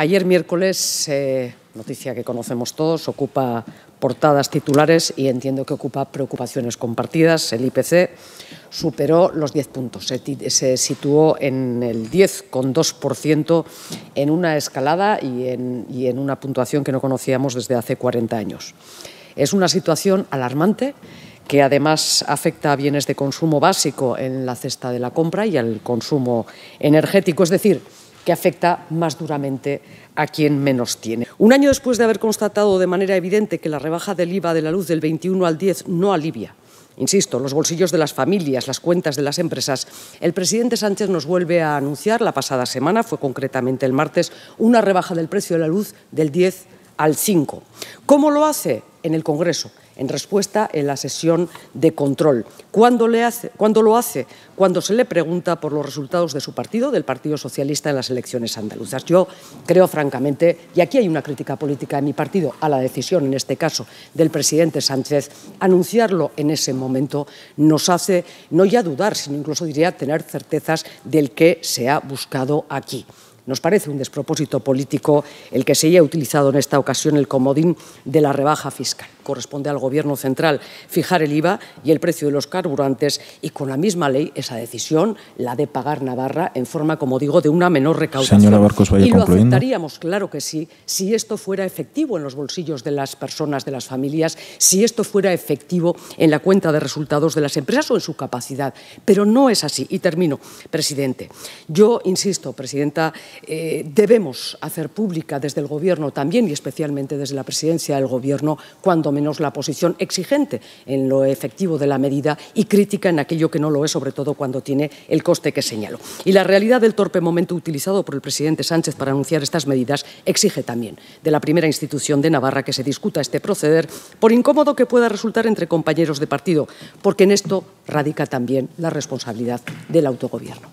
Ayer miércoles, eh, noticia que conocemos todos, ocupa portadas titulares y entiendo que ocupa preocupaciones compartidas. El IPC superó los 10 puntos, se, situó en el 10,2% en una escalada y en, y en una puntuación que no conocíamos desde hace 40 años. Es una situación alarmante que además afecta a bienes de consumo básico en la cesta de la compra y al consumo energético. Es decir, que afecta más duramente a quien menos tiene. Un año después de haber constatado de manera evidente que la rebaja del IVA de la luz del 21 al 10 no alivia, insisto, los bolsillos de las familias, las cuentas de las empresas, el presidente Sánchez nos vuelve a anunciar la pasada semana, fue concretamente el martes, una rebaja del precio de la luz del 10 al al 5. ¿Cómo lo hace? En el Congreso, en respuesta en la sesión de control. ¿Cuándo, hace? ¿Cuándo lo hace? Cuando se le pregunta por los resultados de su partido, del Partido Socialista, en las elecciones andaluzas. Yo creo, francamente, y aquí hay una crítica política de mi partido a la decisión, en este caso, del presidente Sánchez, anunciarlo en ese momento nos hace no ya dudar, sino incluso diría tener certezas del que se ha buscado aquí. Nos parece un despropósito político el que se haya utilizado en esta ocasión el comodín de la rebaja fiscal corresponde al Gobierno central fijar el IVA y el precio de los carburantes y con la misma ley esa decisión la de pagar Navarra en forma, como digo, de una menor recaudación. y lo aceptaríamos, claro que sí, si esto fuera efectivo en los bolsillos de las personas, de las familias, si esto fuera efectivo en la cuenta de resultados de las empresas o en su capacidad. Pero no es así. Y termino, presidente. Yo insisto, presidenta, eh, debemos hacer pública desde el Gobierno también y especialmente desde la presidencia del Gobierno cuando menos la posición exigente en lo efectivo de la medida y crítica en aquello que no lo es, sobre todo cuando tiene el coste que señalo. Y la realidad del torpe momento utilizado por el presidente Sánchez para anunciar estas medidas exige también de la primera institución de Navarra que se discuta este proceder, por incómodo que pueda resultar entre compañeros de partido, porque en esto radica también la responsabilidad del autogobierno.